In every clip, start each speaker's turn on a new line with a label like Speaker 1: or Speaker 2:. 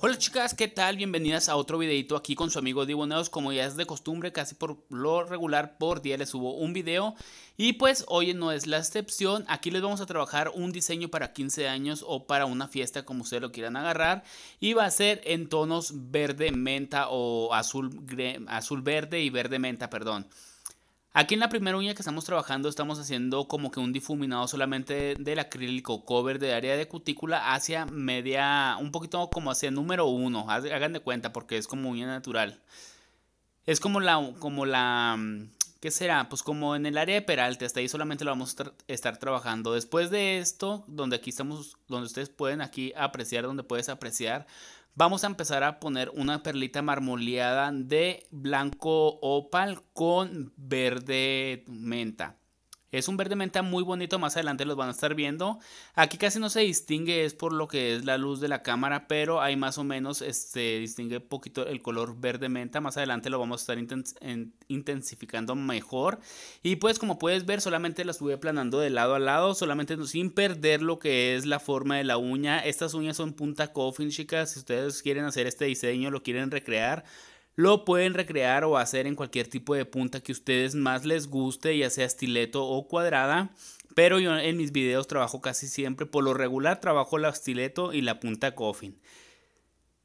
Speaker 1: Hola chicas, ¿qué tal? Bienvenidas a otro videito aquí con su amigo Diboneos. Como ya es de costumbre, casi por lo regular por día les subo un video. Y pues hoy no es la excepción. Aquí les vamos a trabajar un diseño para 15 años o para una fiesta como ustedes lo quieran agarrar. Y va a ser en tonos verde menta o azul, azul verde y verde menta, perdón. Aquí en la primera uña que estamos trabajando estamos haciendo como que un difuminado solamente del acrílico cover de área de cutícula hacia media, un poquito como hacia número uno, hagan de cuenta porque es como uña natural. Es como la, como la mm, ¿Qué será? Pues como en el área de peralte, hasta ahí solamente lo vamos a estar trabajando. Después de esto, donde aquí estamos, donde ustedes pueden aquí apreciar, donde puedes apreciar, vamos a empezar a poner una perlita marmoleada de blanco opal con verde menta. Es un verde menta muy bonito, más adelante los van a estar viendo. Aquí casi no se distingue, es por lo que es la luz de la cámara, pero ahí más o menos este, distingue un poquito el color verde menta. Más adelante lo vamos a estar intensificando mejor. Y pues como puedes ver, solamente las estuve aplanando de lado a lado, solamente sin perder lo que es la forma de la uña. Estas uñas son punta coffin, chicas. Si ustedes quieren hacer este diseño, lo quieren recrear lo pueden recrear o hacer en cualquier tipo de punta que ustedes más les guste, ya sea estileto o cuadrada. Pero yo en mis videos trabajo casi siempre, por lo regular trabajo la estileto y la punta coffin.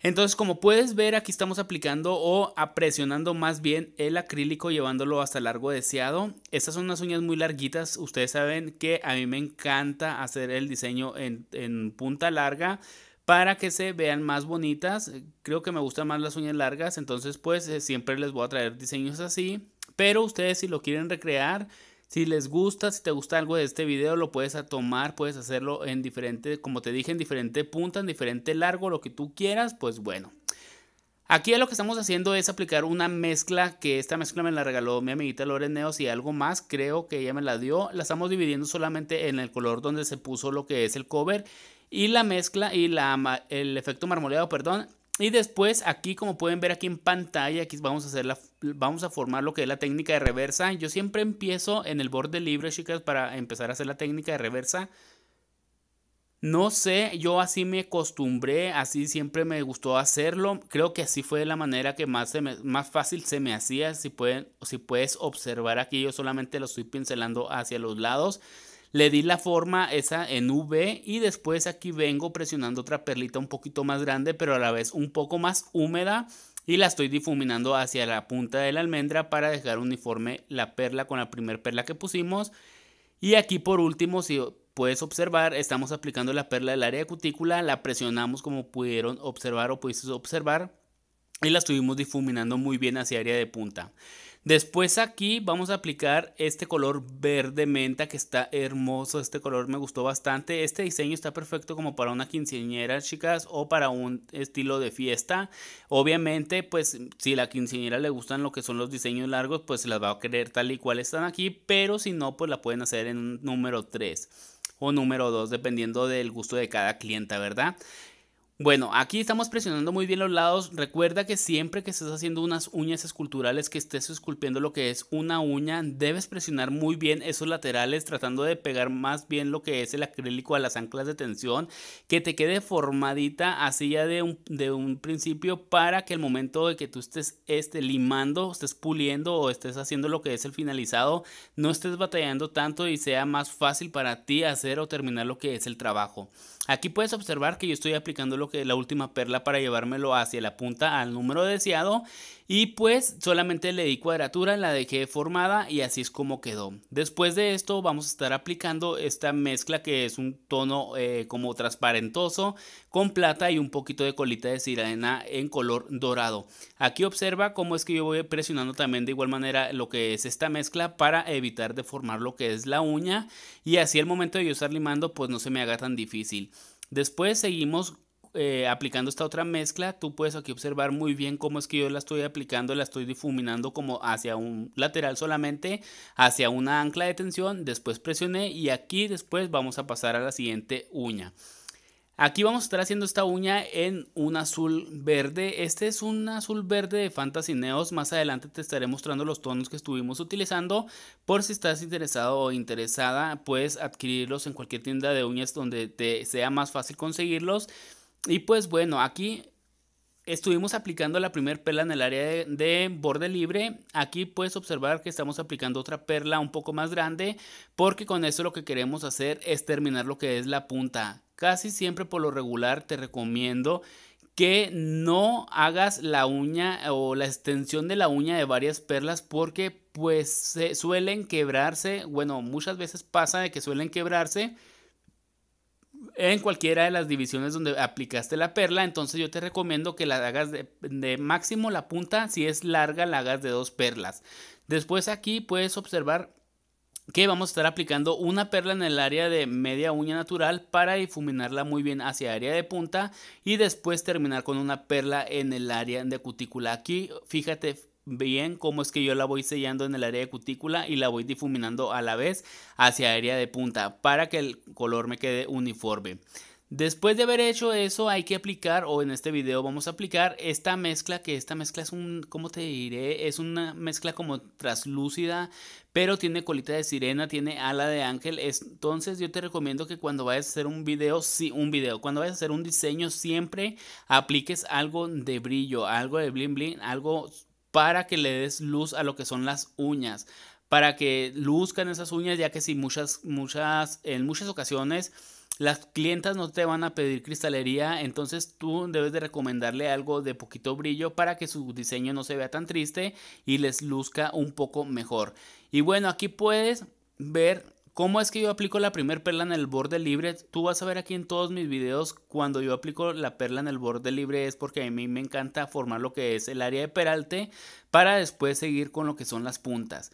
Speaker 1: Entonces como puedes ver aquí estamos aplicando o apresionando más bien el acrílico llevándolo hasta el largo deseado. Estas son unas uñas muy larguitas, ustedes saben que a mí me encanta hacer el diseño en punta larga para que se vean más bonitas. Eh, creo que me gustan más las uñas largas, entonces pues eh, siempre les voy a traer diseños así. Pero ustedes si lo quieren recrear, si les gusta, si te gusta algo de este video, lo puedes tomar, puedes hacerlo en diferente, como te dije, en diferente punta, en diferente largo, lo que tú quieras, pues bueno. Aquí lo que estamos haciendo es aplicar una mezcla que esta mezcla me la regaló mi amiguita Loreneos y algo más, creo que ella me la dio. La estamos dividiendo solamente en el color donde se puso lo que es el cover y la mezcla y la, el efecto marmoleado, perdón. Y después aquí, como pueden ver aquí en pantalla, aquí vamos a, hacer la, vamos a formar lo que es la técnica de reversa. Yo siempre empiezo en el borde libre, chicas, para empezar a hacer la técnica de reversa. No sé, yo así me acostumbré, así siempre me gustó hacerlo. Creo que así fue la manera que más, más fácil se me hacía. Si, pueden, si puedes observar aquí, yo solamente lo estoy pincelando hacia los lados le di la forma esa en V y después aquí vengo presionando otra perlita un poquito más grande pero a la vez un poco más húmeda y la estoy difuminando hacia la punta de la almendra para dejar uniforme la perla con la primer perla que pusimos y aquí por último si puedes observar estamos aplicando la perla del área de cutícula la presionamos como pudieron observar o pudiste observar y la estuvimos difuminando muy bien hacia área de punta Después aquí vamos a aplicar este color verde menta que está hermoso, este color me gustó bastante. Este diseño está perfecto como para una quinceañera, chicas, o para un estilo de fiesta. Obviamente, pues si a la quinceañera le gustan lo que son los diseños largos, pues se las va a querer tal y cual están aquí, pero si no, pues la pueden hacer en un número 3 o número 2, dependiendo del gusto de cada clienta, ¿verdad? Bueno, aquí estamos presionando muy bien los lados. Recuerda que siempre que estés haciendo unas uñas esculturales, que estés esculpiendo lo que es una uña, debes presionar muy bien esos laterales, tratando de pegar más bien lo que es el acrílico a las anclas de tensión, que te quede formadita así ya de un, de un principio para que el momento de que tú estés este, limando, estés puliendo o estés haciendo lo que es el finalizado, no estés batallando tanto y sea más fácil para ti hacer o terminar lo que es el trabajo. Aquí puedes observar que yo estoy aplicando lo que la última perla para llevármelo hacia la punta al número deseado. Y pues solamente le di cuadratura, la dejé formada y así es como quedó. Después de esto vamos a estar aplicando esta mezcla que es un tono eh, como transparentoso con plata y un poquito de colita de sirena en color dorado. Aquí observa cómo es que yo voy presionando también de igual manera lo que es esta mezcla para evitar deformar lo que es la uña y así el momento de yo estar limando pues no se me haga tan difícil. Después seguimos eh, aplicando esta otra mezcla, tú puedes aquí observar muy bien cómo es que yo la estoy aplicando, la estoy difuminando como hacia un lateral solamente, hacia una ancla de tensión, después presioné y aquí después vamos a pasar a la siguiente uña. Aquí vamos a estar haciendo esta uña en un azul verde. Este es un azul verde de Fantasy Neos. Más adelante te estaré mostrando los tonos que estuvimos utilizando. Por si estás interesado o interesada, puedes adquirirlos en cualquier tienda de uñas donde te sea más fácil conseguirlos. Y pues bueno, aquí estuvimos aplicando la primera perla en el área de, borde libre. Aquí puedes observar que estamos aplicando otra perla un poco más grande porque con eso lo que queremos hacer es terminar lo que es la punta. Casi siempre por lo regular te recomiendo que no hagas la uña o la extensión de la uña de varias perlas porque pues se suelen quebrarse, bueno, muchas veces pasa de que suelen quebrarse en cualquiera de las divisiones donde aplicaste la perla, entonces yo te recomiendo que la hagas de, máximo la punta, si es larga la hagas de dos perlas. Después aquí puedes observar que vamos a estar aplicando una perla en el área de media uña natural para difuminarla muy bien hacia área de punta y después terminar con una perla en el área de cutícula. Aquí fíjate bien cómo es que yo la voy sellando en el área de cutícula y la voy difuminando a la vez hacia área de punta para que el color me quede uniforme. Después de haber hecho eso hay que aplicar o en este video vamos a aplicar esta mezcla que esta mezcla es un, ¿cómo te diré? Es una mezcla como traslúcida pero tiene colita de sirena, tiene ala de ángel. Entonces yo te recomiendo que cuando vayas a hacer un video, sí, un video, cuando vayas a hacer un diseño siempre apliques algo de brillo, algo de bling bling, algo para que le des luz a lo que son las uñas, para que luzcan esas uñas, ya que si muchas, muchas, en muchas ocasiones las clientas no te van a pedir cristalería, entonces tú debes de recomendarle algo de poquito brillo para que su diseño no se vea tan triste y les luzca un poco mejor. Y bueno, aquí puedes ver ¿Cómo es que yo aplico la primer perla en el borde libre? Tú vas a ver aquí en todos mis videos cuando yo aplico la perla en el borde libre es porque a mí me encanta formar lo que es el área de peralte para después seguir con lo que son las puntas.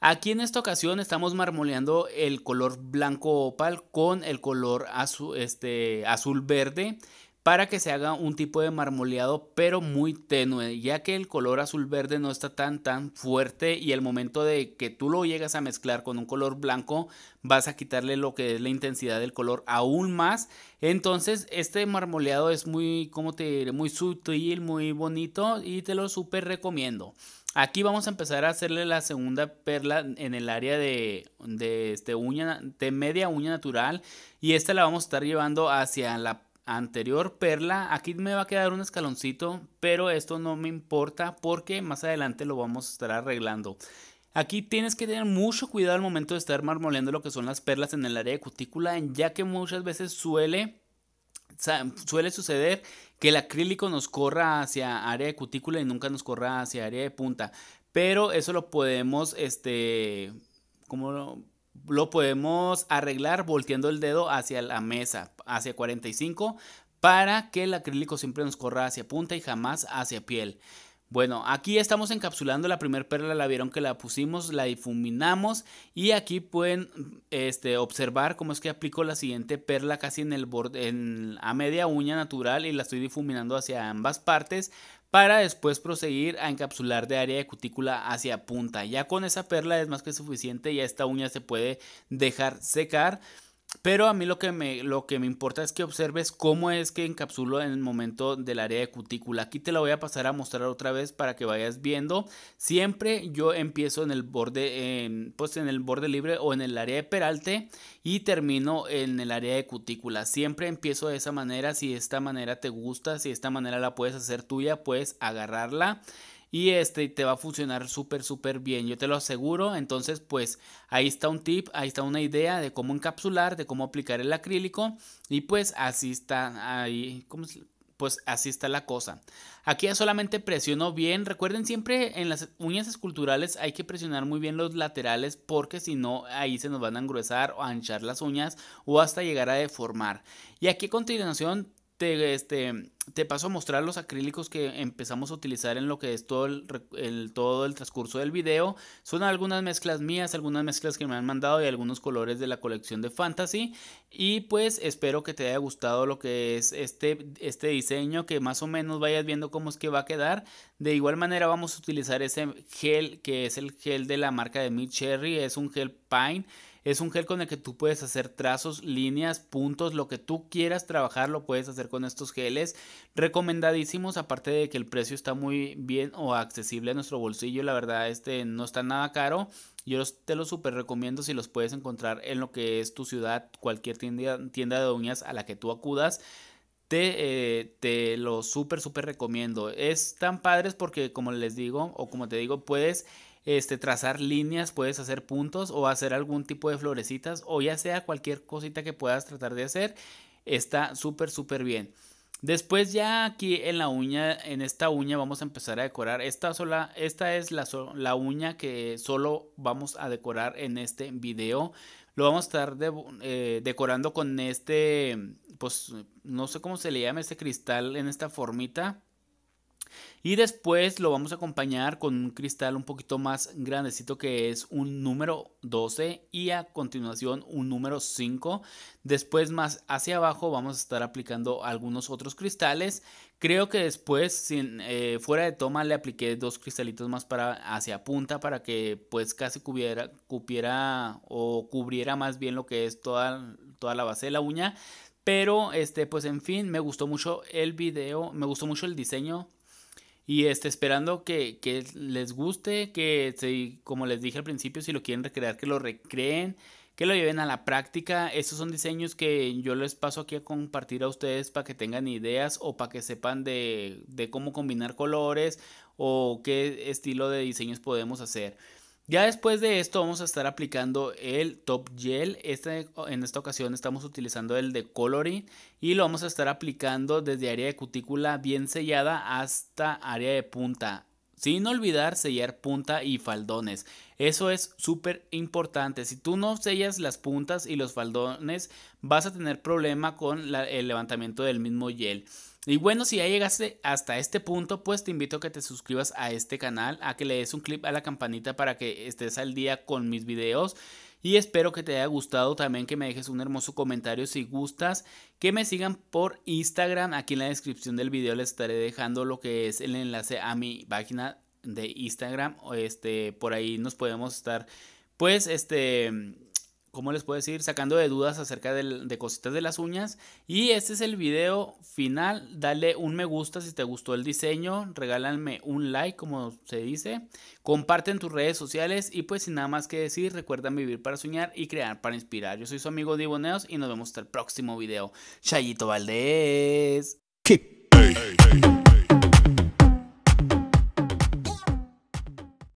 Speaker 1: Aquí en esta ocasión estamos marmoleando el color blanco opal con el color azul, este, azul verde para que se haga un tipo de marmoleado pero muy tenue, ya que el color azul verde no está tan tan fuerte y el momento de que tú lo llegas a mezclar con un color blanco vas a quitarle lo que es la intensidad del color aún más. Entonces, este marmoleado es muy, como te diré, muy sutil, muy bonito y te lo súper recomiendo. Aquí vamos a empezar a hacerle la segunda perla en el área de, este uña, de media uña natural y esta la vamos a estar llevando hacia la anterior perla. Aquí me va a quedar un escaloncito, pero esto no me importa porque más adelante lo vamos a estar arreglando. Aquí tienes que tener mucho cuidado al momento de estar marmoleando lo que son las perlas en el área de cutícula, ya que muchas veces suele, suele suceder que el acrílico nos corra hacia área de cutícula y nunca nos corra hacia área de punta. Pero eso lo podemos, este, como lo podemos arreglar volteando el dedo hacia la mesa, hacia 45, para que el acrílico siempre nos corra hacia punta y jamás hacia piel. Bueno, aquí estamos encapsulando la primera perla, la vieron que la pusimos, la difuminamos y aquí pueden este, observar cómo es que aplico la siguiente perla casi en el borde, a media uña natural y la estoy difuminando hacia ambas partes para después proseguir a encapsular de área de cutícula hacia punta. Ya con esa perla es más que suficiente, ya esta uña se puede dejar secar. Pero a mí lo que, me, lo que me importa es que observes cómo es que encapsulo en el momento del área de cutícula. Aquí te la voy a pasar a mostrar otra vez para que vayas viendo. Siempre yo empiezo en el borde, pues en el borde libre o en el área de peralte y termino en el área de cutícula. Siempre empiezo de esa manera. Si esta manera te gusta, si esta manera la puedes hacer tuya, puedes agarrarla y este te va a funcionar súper súper bien yo te lo aseguro entonces pues ahí está un tip ahí está una idea de cómo encapsular de cómo aplicar el acrílico y pues así está ahí pues así está la cosa. Aquí solamente presiono bien. Recuerden siempre en las uñas esculturales hay que presionar muy bien los laterales porque si no ahí se nos van a engruesar o anchar las uñas o hasta llegar a deformar. Y aquí a continuación te, este, te paso a mostrar los acrílicos que empezamos a utilizar en lo que es todo el, todo el transcurso del video. Son algunas mezclas mías, algunas mezclas que me han mandado y algunos colores de la colección de Fantasy. Y pues espero que te haya gustado lo que es este, este diseño, que más o menos vayas viendo cómo es que va a quedar. De igual manera vamos a utilizar ese gel que es el gel de la marca de Mid Cherry, es un gel Pine es un gel con el que tú puedes hacer trazos, líneas, puntos, lo que tú quieras trabajar lo puedes hacer con estos geles. Recomendadísimos, aparte de que el precio está muy bien o accesible a nuestro bolsillo, la verdad este no está nada caro. Yo te lo súper recomiendo si los puedes encontrar en lo que es tu ciudad, cualquier tienda, tienda de uñas a la que tú acudas. Te, eh, lo te súper, súper recomiendo. Es tan padres porque, como les digo, o como te digo, puedes este, trazar líneas, puedes hacer puntos o hacer algún tipo de florecitas o ya sea cualquier cosita que puedas tratar de hacer, está súper, súper bien. Después ya aquí en la uña, en esta uña vamos a empezar a decorar. Esta, sola, esta es la, la uña que solo vamos a decorar en este video. Lo vamos a estar eh, decorando con este, pues no sé cómo se le llama, este cristal en esta formita. Y después lo vamos a acompañar con un cristal un poquito más grandecito que es un número 12 y a continuación un número 5. Después más hacia abajo vamos a estar aplicando algunos otros cristales. Creo que después eh, fuera de toma le apliqué dos cristalitos más para hacia punta para que pues casi cubiera, o cubriera más bien lo que es toda, toda la base de la uña. Pero este pues en fin me gustó mucho el video, me gustó mucho el diseño y este, esperando que, que, les guste, que se como les dije al principio, si lo quieren recrear, que lo recreen, que lo lleven a la práctica. Estos son diseños que yo les paso aquí a compartir a ustedes para que tengan ideas o para que sepan de, de cómo combinar colores o qué estilo de diseños podemos hacer. Ya después de esto vamos a estar aplicando el Top Gel. Este, en esta ocasión estamos utilizando el de Coloring y lo vamos a estar aplicando desde área de cutícula bien sellada hasta área de punta. Sin olvidar sellar punta y faldones. Eso es súper importante. Si tú no sellas las puntas y los faldones vas a tener problema con el levantamiento del mismo gel. Y bueno, si ya llegaste hasta este punto, pues te invito a que te suscribas a este canal, a que le des un clip a la campanita para que estés al día con mis videos. Y espero que te haya gustado también que me dejes un hermoso comentario si gustas, que me sigan por Instagram, aquí en la descripción del video les estaré dejando lo que es el enlace a mi página de Instagram, este por ahí nos podemos estar pues este ¿cómo les puedo decir? Sacando de dudas acerca de, cositas de las uñas. Y este es el video final. Dale un me gusta si te gustó el diseño. Regálame un like, como se dice. Comparten tus redes sociales. Y pues sin nada más que decir, recuerda vivir para soñar y crear para inspirar. Yo soy su amigo Diboneos y nos vemos hasta el próximo video. Chayito Valdés.